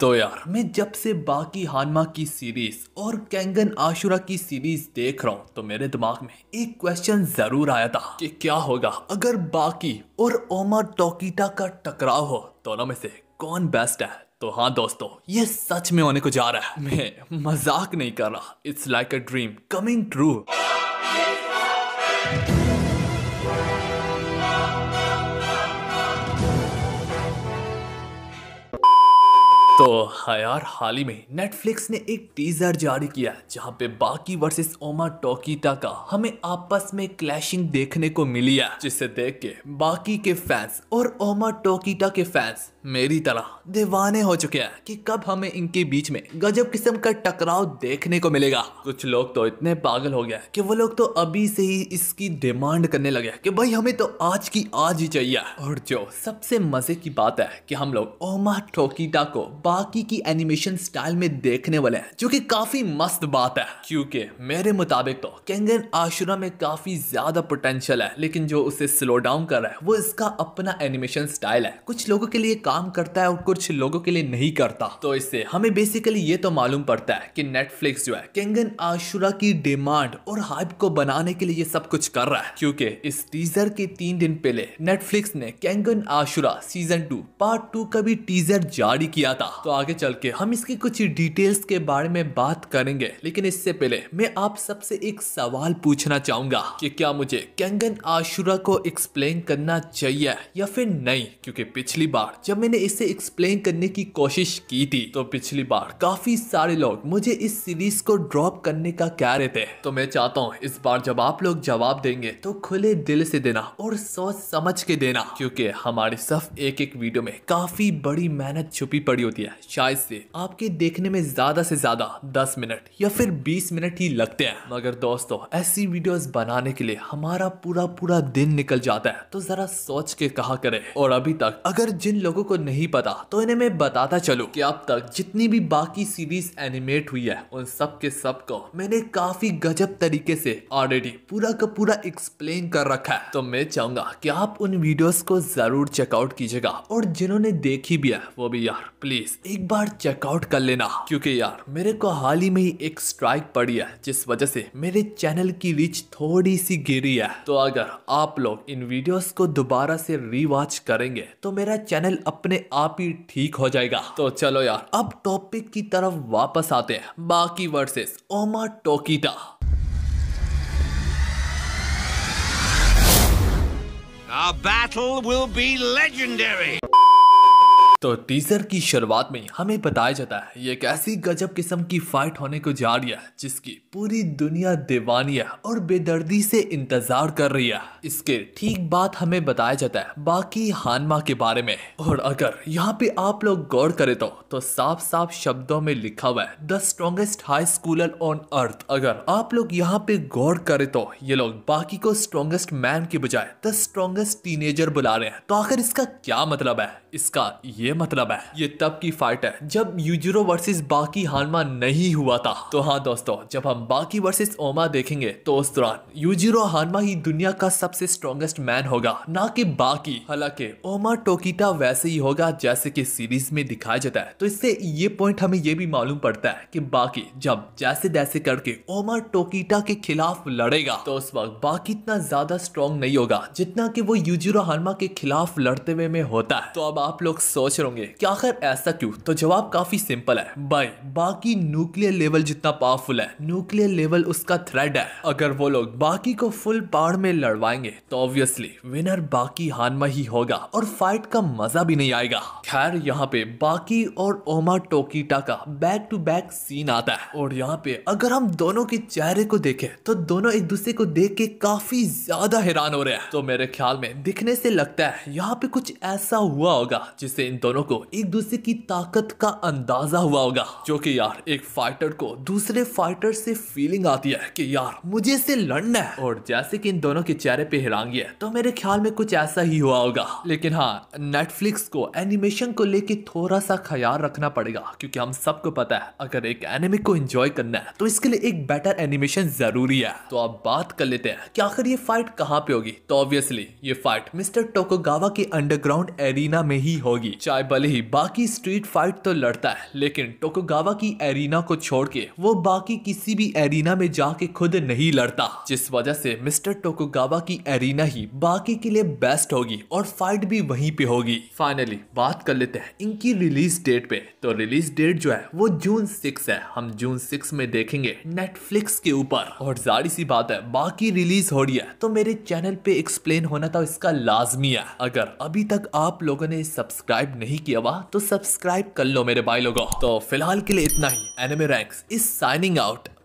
तो यार मैं जब से बाकी हानमा की सीरीज़ और कैंगन आशुरा की सीरीज़ देख रहा हूँ तो मेरे दिमाग में एक क्वेश्चन ज़रूर आया था कि क्या होगा अगर बाकी और ओमर टोकीटा का टकराव हो दोनों में से कौन बेस्ट है तो हाँ दोस्तों ये सच में होने को जा रहा है मैं मजाक नहीं कर रहा it's like a dream coming true तो हाँ यार हाल ही में नेटफ्लिक्स ने एक टीजर जारी किया है जहां पे बाकी वर्सेस ओमा टोकीटा का हमें आपस में क्लैशिंग देखने को मिली है जिसे देख के बाकी के फैंस और ओमा टोकीटा के फैंस मेरी तरह दीवाने हो चुके हैं कि कब हमें इनके बीच में गजब किस्म का टकराव देखने को मिलेगा कुछ लोग तो इतने पागल हो गया कि वो लोग तो अभी से ही इसकी डिमांड करने लगे कि भाई हमें तो आज की आज ही चाहिए और जो सबसे मजे की बात है कि हम लोग ओमा टोकीटा को बाकी की एनिमेशन स्टाइल में देखने वाले हैं जो कि काफ़ी मस्त बात है क्योंकि मेरे मुताबिक तो कैंगन आशुरा में काफ़ी ज़्यादा पोटेंशियल है लेकिन जो उसे स्लो डाउन कर रहा है वो इसका अपना एनिमेशन स्टाइल है कुछ लोगों के लिए काम करता है और कुछ लोगों के लिए नहीं करता तो इससे हमें बेसिकली ये तो मालूम पड़ता है की नेटफ्लिक्स जो है कैंगन आशुरा की डिमांड और हाइप को बनाने के लिए ये सब कुछ कर रहा है क्योंकि इस टीजर के तीन दिन पहले नेटफ्लिक्स ने Kengan Ashura season two part two का भी टीजर जारी किया था तो आगे चल के हम इसकी कुछ डिटेल्स के बारे में बात करेंगे लेकिन इससे पहले मैं आप सबसे एक सवाल पूछना चाहूँगा कि क्या मुझे कैंगन आशुरा को एक्सप्लेन करना चाहिए या फिर नहीं क्योंकि पिछली बार जब मैंने इसे एक्सप्लेन करने की कोशिश की थी तो पिछली बार काफ़ी सारे लोग मुझे इस सीरीज को ड्रॉप करने का कह रहे थे तो मैं चाहता हूँ इस बार जब आप लोग जवाब देंगे तो खुले दिल से देना और सोच समझ के देना क्योंकि हमारे सब एक एक वीडियो में काफ़ी बड़ी मेहनत छुपी पड़ी होती है लिए शायद से आपके देखने में ज्यादा से ज्यादा 10 मिनट या फिर 20 मिनट ही लगते हैं मगर दोस्तों ऐसी वीडियोस बनाने के लिए हमारा पूरा पूरा दिन निकल जाता है तो जरा सोच के कहा करें और अभी तक अगर जिन लोगों को नहीं पता तो इन्हें मैं बताता चलू की अब तक जितनी भी बाकी सीरीज एनिमेट हुई है उन सब के सब को मैंने काफी गजब तरीके से ऑलरेडी पूरा का पूरा एक्सप्लेन कर रखा है तो मैं चाहूंगा की आप उन वीडियोज को जरूर चेकआउट कीजिएगा और जिन्होंने देखी भी है वो भी यार प्लीज एक बार चेकआउट कर लेना क्योंकि यार मेरे को हाल ही में ही एक स्ट्राइक पड़ी है जिस वजह से मेरे चैनल की रीच थोड़ी सी गिरी है तो अगर आप लोग इन वीडियोस को दोबारा से रीवॉच करेंगे तो मेरा चैनल अपने आप ही ठीक हो जाएगा तो चलो यार अब टॉपिक की तरफ वापस आते हैं बाकी versus Ohma Tokita Our battle will be legendary. तो टीजर की शुरुआत में हमें बताया जाता है ये एक ऐसी गजब किस्म की फाइट होने को जा रही है जिसकी पूरी दुनिया दीवानी है और बेदर्दी से इंतजार कर रही है इसके ठीक बाद हमें बताया जाता है बाकी हानमा के बारे में और अगर यहाँ पे आप लोग गौर करें तो, तो साफ साफ शब्दों में लिखा हुआ है the strongest high schooler on earth अगर आप लोग यहाँ पे गौर करे तो ये लोग बाकी को स्ट्रोंगेस्ट मैन के बजाय द स्ट्रोंगेस्ट टीनेजर बुला रहे हैं तो आखिर इसका क्या मतलब है इसका ये मतलब है ये तब की फाइट है जब यूजिरो वर्सेस बाकी हानमा नहीं हुआ था तो हाँ दोस्तों जब हम बाकी वर्सेस ओमा देखेंगे तो उस दौरान यूजिरो हानमा ही दुनिया का सबसे स्ट्रॉन्गेस्ट मैन होगा ना कि बाकी हालांकि ओमा टोकीटा वैसे ही होगा जैसे कि सीरीज में दिखाया जाता है तो इससे ये पॉइंट हमें ये भी मालूम पड़ता है की बाकी जब जैसे जैसे करके ओमा टोकीटा के खिलाफ लड़ेगा तो उस वक्त बाकी इतना ज्यादा स्ट्रॉन्ग नहीं होगा जितना की वो यूजिरो हानमा के खिलाफ लड़ते हुए में होता है तो अब आप लोग सोच रहे होंगे कि आखिर ऐसा क्यों तो जवाब काफ़ी सिंपल है भाई बाकी न्यूक्लियर लेवल जितना पावरफुल है न्यूक्लियर लेवल उसका थ्रेड है अगर वो लोग बाकी को फुल पहाड़ में लड़वाएंगे तो ऑब्वियसली विनर बाकी हानमा ही होगा और फाइट का मजा भी नहीं आएगा खैर यहाँ पे बाकी और ओमा टोकीटा का बैक टू बैक सीन आता है और यहाँ पे अगर हम दोनों के चेहरे को देखे तो दोनों एक दूसरे को देख के काफी ज्यादा हैरान हो रहे हैं तो मेरे ख्याल में दिखने से लगता है यहाँ पे कुछ ऐसा हुआ होगा होगा जिससे इन दोनों को एक दूसरे की ताकत का अंदाजा हुआ होगा जो कि यार एक फाइटर को दूसरे फाइटर से फीलिंग आती है कि यार मुझे इसे लड़ना है और जैसे कि इन दोनों के चेहरे पे हिरांगी है तो मेरे ख्याल में कुछ ऐसा ही हुआ होगा लेकिन हाँ नेटफ्लिक्स को एनिमेशन को लेके थोड़ा सा ख्याल रखना पड़ेगा क्योंकि हम सबको पता है अगर एक एनिमे को एंजॉय करना है तो इसके लिए एक बेटर एनिमेशन जरूरी है तो आप बात कर लेते हैं कि आखिर ये फाइट कहाँ पे होगी तो ऑब्वियसली ये फाइट मिस्टर टोकोगावा के अंडरग्राउंड एरिना में में ही होगी चाहे भले ही बाकी स्ट्रीट फाइट तो लड़ता है लेकिन टोकोगावा की एरिना को छोड़ के वो बाकी किसी भी एरिना में जाके खुद नहीं लड़ता जिस वजह से मिस्टर टोकोगावा की एरिना ही बाकी के लिए बेस्ट होगी और फाइट भी वहीं पे होगी फाइनली बात कर लेते हैं इनकी रिलीज डेट पे तो रिलीज डेट जो है वो जून सिक्स है हम जून सिक्स में देखेंगे नेटफ्लिक्स के ऊपर और जारी सी बात है बाकी रिलीज हो रही है तो मेरे चैनल पे एक्सप्लेन होना था इसका लाजमी है अगर अभी तक आप लोगों ने सब्सक्राइब नहीं किया हुआ तो सब्सक्राइब कर लो मेरे भाई लोगों तो फिलहाल के लिए इतना ही anime ranks is signing out